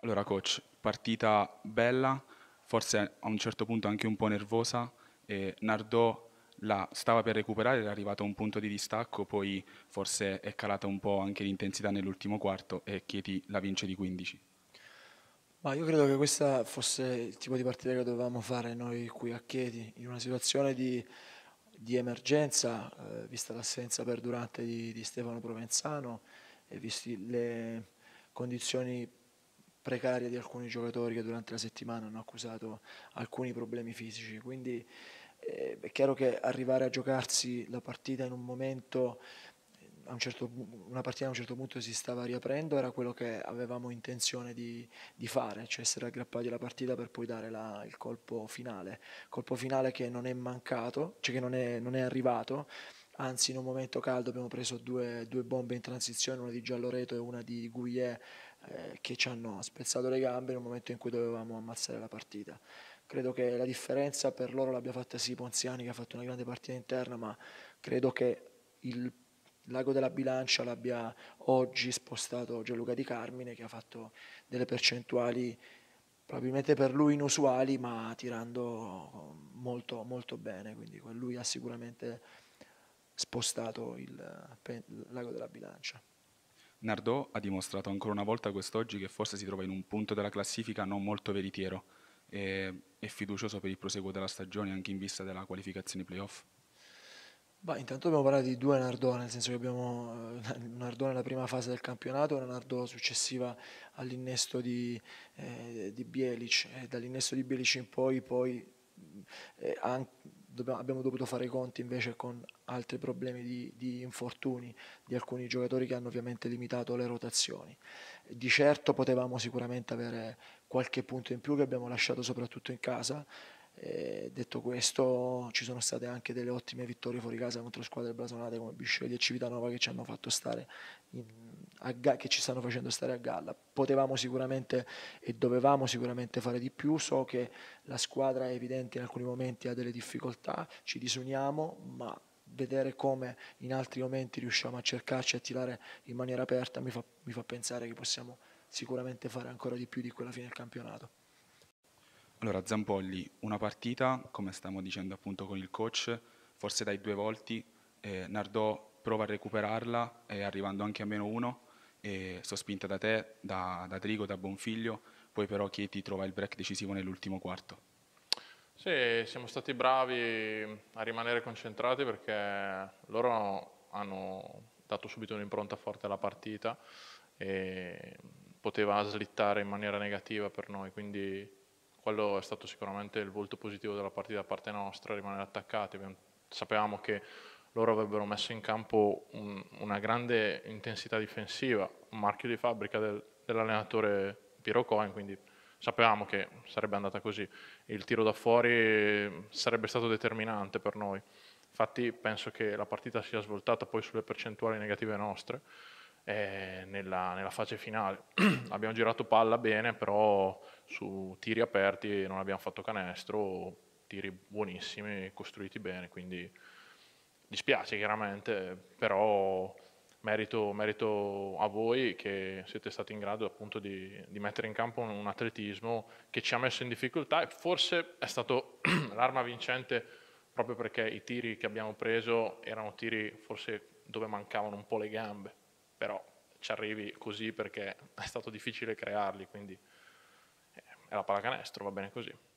Allora, coach, partita bella, forse a un certo punto anche un po' nervosa. E Nardò la stava per recuperare, era arrivato a un punto di distacco, poi forse è calata un po' anche l'intensità nell'ultimo quarto e Chieti la vince di 15. Ma io credo che questo fosse il tipo di partita che dovevamo fare noi qui a Chieti, in una situazione di, di emergenza, eh, vista l'assenza perdurante di, di Stefano Provenzano e visti le condizioni precaria di alcuni giocatori che durante la settimana hanno accusato alcuni problemi fisici. Quindi eh, è chiaro che arrivare a giocarsi la partita in un momento un certo, una partita a un certo punto si stava riaprendo, era quello che avevamo intenzione di, di fare, cioè essere aggrappati alla partita per poi dare la, il colpo finale. Colpo finale che non è mancato, cioè che non è, non è arrivato, anzi in un momento caldo abbiamo preso due, due bombe in transizione, una di Gialloreto e una di Gouillet eh, che ci hanno spezzato le gambe nel momento in cui dovevamo ammazzare la partita. Credo che la differenza per loro l'abbia fatta sì Ponziani che ha fatto una grande partita interna, ma credo che il l'ago della bilancia l'abbia oggi spostato Gianluca Di Carmine che ha fatto delle percentuali probabilmente per lui inusuali ma tirando molto, molto bene, quindi lui ha sicuramente spostato il, l'ago della bilancia. Nardò ha dimostrato ancora una volta quest'oggi che forse si trova in un punto della classifica non molto veritiero e è fiducioso per il proseguo della stagione anche in vista della qualificazione playoff. Beh, intanto abbiamo parlato di due Nardò, nel senso che abbiamo un eh, Nardò nella prima fase del campionato e una Nardò successiva all'innesto di, eh, di Bielic e dall'innesto di Bielic in poi poi eh, anche, dobbiamo, abbiamo dovuto fare i conti invece con altri problemi di, di, infortuni di alcuni giocatori che hanno ovviamente limitato le rotazioni. Di certo potevamo sicuramente avere qualche punto in più che abbiamo lasciato soprattutto in casa. Eh, detto questo, ci sono state anche delle ottime vittorie fuori casa contro squadre blasonate come Bisceglie e Civitanova che ci hanno fatto stare in che ci stanno facendo stare a galla. Potevamo sicuramente e dovevamo sicuramente fare di più, so che la squadra è evidente in alcuni momenti ha delle difficoltà, ci disuniamo, ma vedere come in altri momenti riusciamo a cercarci a tirare in maniera aperta mi fa, mi fa pensare che possiamo sicuramente fare ancora di più di quella fine del campionato. Allora Zampolli, una partita, come stiamo dicendo appunto con il coach, forse dai due volti, eh, Nardò prova a recuperarla, eh, arrivando anche a meno uno, e sospinta da te, da, da Trigo, da Bonfiglio, poi però Chieti trova il break decisivo nell'ultimo quarto. Sì, siamo stati bravi a rimanere concentrati perché loro hanno dato subito un'impronta forte alla partita e poteva slittare in maniera negativa per noi, quindi quello è stato sicuramente il volto positivo della partita da parte nostra, rimanere attaccati. Sapevamo che loro avrebbero messo in campo un, una grande intensità difensiva, un marchio di fabbrica del, dell'allenatore Piero Cohen, quindi sapevamo che sarebbe andata così. Il tiro da fuori sarebbe stato determinante per noi. Infatti penso che la partita sia svoltata poi sulle percentuali negative nostre eh, nella, nella, fase finale. abbiamo girato palla bene, però su tiri aperti non abbiamo fatto canestro, tiri buonissimi, costruiti bene, quindi Dispiace chiaramente, però merito, merito, a voi che siete stati in grado appunto di, di mettere in campo un, un, atletismo che ci ha messo in difficoltà e forse è stato l'arma vincente proprio perché i tiri che abbiamo preso erano tiri forse dove mancavano un po' le gambe, però ci arrivi così perché è stato difficile crearli, quindi eh, è la pallacanestro, va bene così.